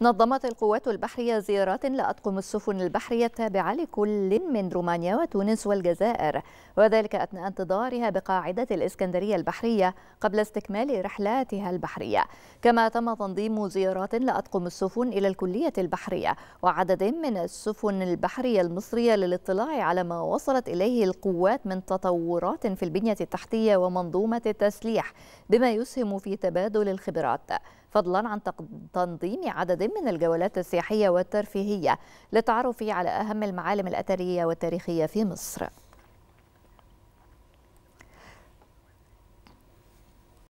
نظمت القوات البحرية زيارات لأطقم السفن البحرية التابعة لكل من رومانيا وتونس والجزائر وذلك أثناء انتظارها بقاعدة الإسكندرية البحرية قبل استكمال رحلاتها البحرية كما تم تنظيم زيارات لأطقم السفن إلى الكلية البحرية وعدد من السفن البحرية المصرية للاطلاع على ما وصلت إليه القوات من تطورات في البنية التحتية ومنظومة التسليح بما يسهم في تبادل الخبرات فضلا عن تنظيم عدد من الجولات السياحية والترفيهية للتعرف على أهم المعالم الأثرية والتاريخية في مصر